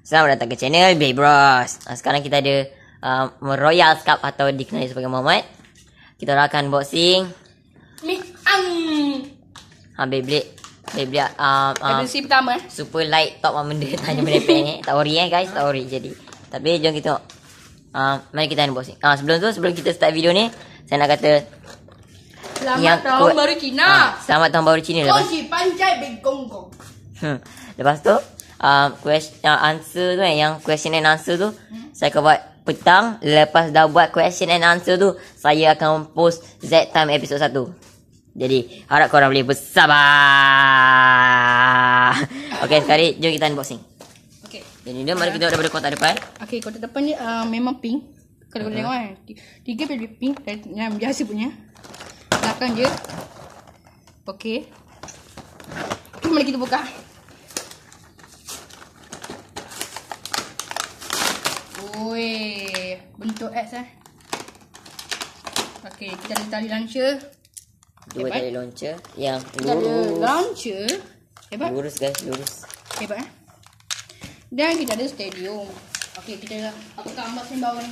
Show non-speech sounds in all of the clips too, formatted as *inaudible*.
Selamat datang ke channel Big Bros. Ah, sekarang kita ada uh, Royal Cup atau dikenali sebagai Muhammad. Kita akan boxing. Ang. Ha beblek. Beblek uh, uh, pertama. Eh? Super light top apa benda *laughs* tanya benda pen ni. Eh. Tak worry eh guys, tak worry jadi. Tapi jom kita uh, mari kita main boxing. Uh, sebelum tu sebelum kita start video ni, saya nak kata Selamat tahun baru Cina. Uh, selamat tahun baru Cina lepas. Kau si pancai begonggong. Hmm. Lepas tu Ah, question uh, answer tu eh, yang question and answer tu saya akan buat petang lepas dah buat question and answer tu saya akan post Z time episode 1. Jadi harap korang boleh bersabar. *laughs* Okey sekali jom kita unboxing. Okey. Jadi dia mari kita ada pada kotak depan. Okey kotak depan ni uh, memang pink. Kalau kau huh hmm. tengok kan. Tiga baby pink dan yang biasa punya. Belakang je. Okey. Okay, mari kita buka. Ui, bentuk X eh. Okey, kita ada tali launcher. Dua Hebat. tali launcher yang lurus. Kita launcher. Hebat. Lurus guys, lurus. Hebat eh. Dan kita ada stadium. Okey, kita aku tak ambas yang ni.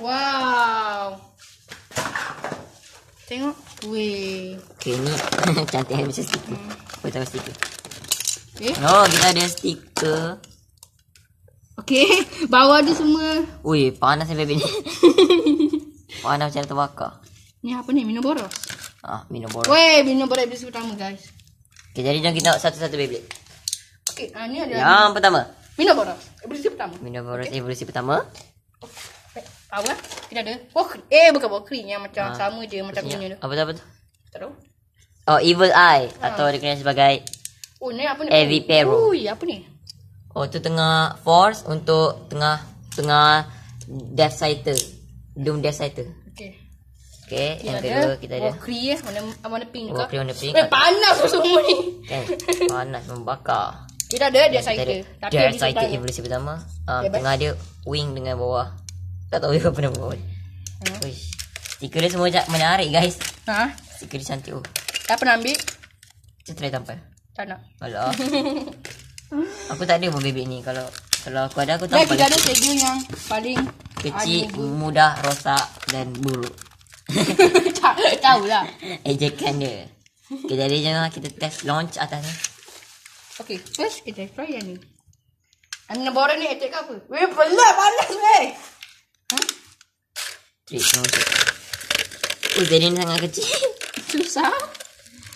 Wow. Tengok. Weh. Okey, ni *coughs* cantik eh, macam stiker. Hmm. Kau tahu stiker. Okay. Eh? Oh, kita ada stiker. Okay *laughs* Bawa dia semua Ui panas ni baby ni *laughs* Panas macam terbakar Ni apa ni minum boros Ah minum boros Weh minum boros episode pertama guys Okay jadi jangan kita satu-satu baby Okay ah, ni ada Yang ada. pertama Minum boros Evolusi pertama Minum boros okay. evolusi pertama Okay oh, eh, Tahu lah Kita ada Wokri Eh bukan Wokri Yang macam ah. sama je Macam punya tu Apa tu apa tu Tak tahu Oh evil eye ah. Atau dikenal sebagai Oh ni apa ni Evipero Ui apa ni Oh tu tengah force untuk tengah tengah death cycle. Doom death cycle. Okay, okay yang kedua kita ada. Walkri ya, warna, warna pink kah? Walkri warna pink. Weh, panas tu semua ni. Kan, panas membakar. Kita ada dia death cycle. Death cycle evolusi pertama. Um, tengah dia wing dengan bawah. Tak tahu *laughs* dia pernah buat. Uish. Stiker dia semua menarik guys. Ha? Tiga dia cantik. Oh. Tak pernah ambil? Kita try tampal. Tak nak. Alah. *laughs* Aku tak ada pun bebek ni kalau kalau aku ada aku tak ada. Dia ada yang paling kecil, mudah rosak dan buruk. *laughs* tak tahu lah. *laughs* Ejekan dia. Okay, jadi jangan kita test launch atas ni. Okay, first kita try yang ni. Anak borang ni ejek apa? Weh, pelat panas weh. Hah? Trik, launch. Uy, jadi ni sangat kecil. *laughs* Susah.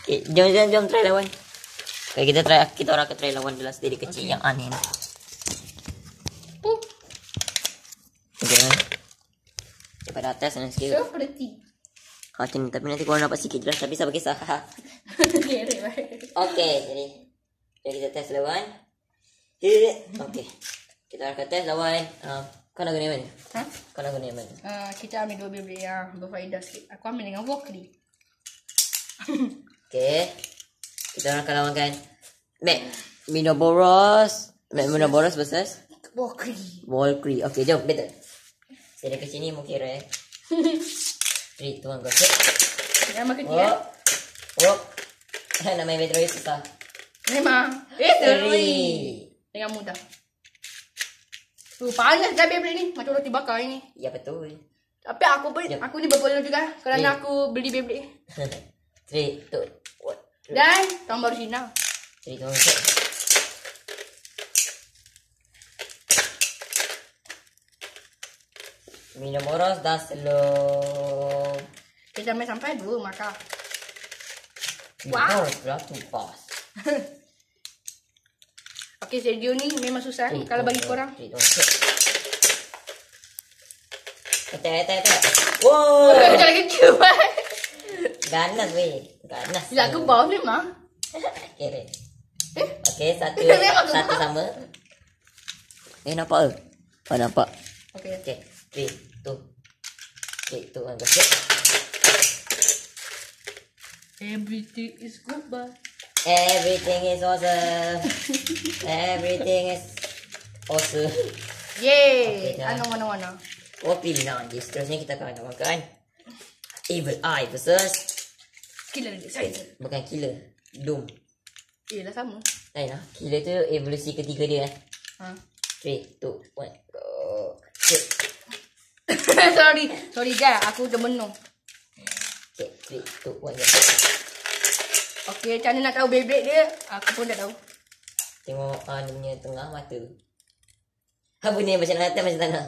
Okay, jom, jom, jom try lawan. Okay. Okay, kita try kita orang akan try lawan dulu lah sendiri kecil okay. yang angin. Okay. Cepat atas dan sikit. Seperti. Kau ha, macam ni, tapi nanti korang dapat sikit jelas tapi sabar kisah. okay, jadi. Jadi kita tes lawan. Okay. Kita akan test lawan. Uh, kau nak guna mana? Ha? Kau nak guna mana? Uh, kita ambil dua bibir yang berfaedah sikit. Aku ambil dengan Walkley. okay. Kita orang akan lawankan Mac Minoboros Mac Minoboros versus Walkri Walkri Okay jom betul. Saya dah ke sini mungkin kira eh Tri tuan kau Yang makan dia Walk Walk Nak main battle susah Memang Eh seri muda. mudah Tuh panas dah beli ni Macam roti bakar ini Ya betul tapi aku beli, aku ni berbual juga kerana aku beli Beyblade. 3, tu dan tambah Cina. Jadi kau masuk. Minum boros dah selum. Kita sampai sampai dulu maka. Wow. Berat tu pas. Okay *laughs* video ni memang susah kalau bagi korang. Tete tete. Wow. Kita lagi cuba. Ganas weh. Ganas. Ya, ke bawa ni mah? Okey. Eh? satu. *laughs* satu sama. Eh nampak ke? Apa oh, nampak? Okey, okey. Okay. Okay. tu. Okey, tu orang ah, kasi. Everything is good, ba. Everything is awesome. *laughs* Everything is awesome. Yay! Okay, mana mana? anong? Oh, pilih lah. Seterusnya kita akan makan. Evil Eye versus Killer dia. Bukan killer. Doom. Yelah sama. Lain lah. Killer tu evolusi ketiga dia eh. Ha. Wait, tu. What? Okay. sorry. Sorry guys, aku dah menung. Okay, wait, tu. One, two. Okay, macam mana nak tahu bebek dia? Aku pun dah tahu. Tengok uh, dia punya tengah mata. Apa ni macam atas macam tanah?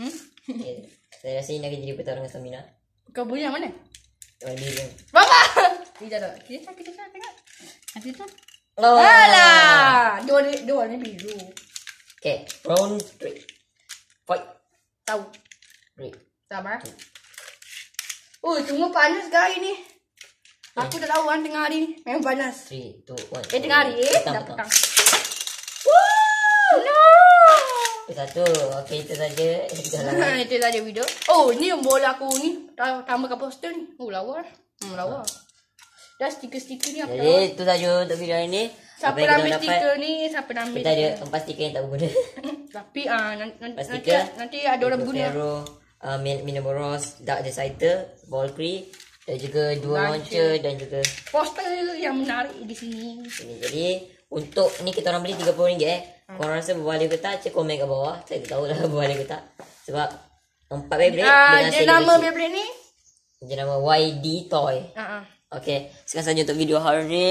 Hmm? *laughs* Okay. Saya rasa ini akan jadi pertarungan stamina. Kau punya mana? Mama. Ini ada. Kita tak kita tak tengok. Nanti tu. Oh. Alah, dua ni dua ni biru. Okay, brown three. Poi. Tahu. Three. Sama. Oh, semua panas dah ini. Aku tak tahu kan tengah hari ni. Memang panas. Three, two, one. Eh, tengah hari. Eh, petang. Satu. Okey, itu saja. itu saja video. Oh, ni yang bola aku ni. Tambahkan poster ni. Oh, lawa. Hmm, lawa. Dah stiker-stiker ni apa? Jadi, itu saja untuk video ini. Siapa nak ambil stiker ni? Siapa nak ambil? Kita ada empat stiker yang tak berguna. *laughs* Tapi, ah nanti, nanti, ada orang berguna. Ferro, uh, Min Minoboros, Dark Decider, Valkyrie. Dan juga dua launcher dan juga poster yang menarik di sini. jadi untuk ni kita orang beli RM30 eh. Hmm. Korang rasa berbaloi ke tak? Cik komen ke bawah. Saya tahu lah *laughs* berbaloi ke tak. Sebab empat Beyblade uh, dengan saya. Dia nama Beyblade ni? Dia nama YD Toy. Uh-uh. Okay. Sekarang saja untuk video hari ni.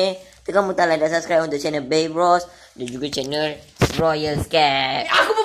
Tekan butang like dan subscribe untuk channel Bay Bros. Dan juga channel Royal Scare. Aku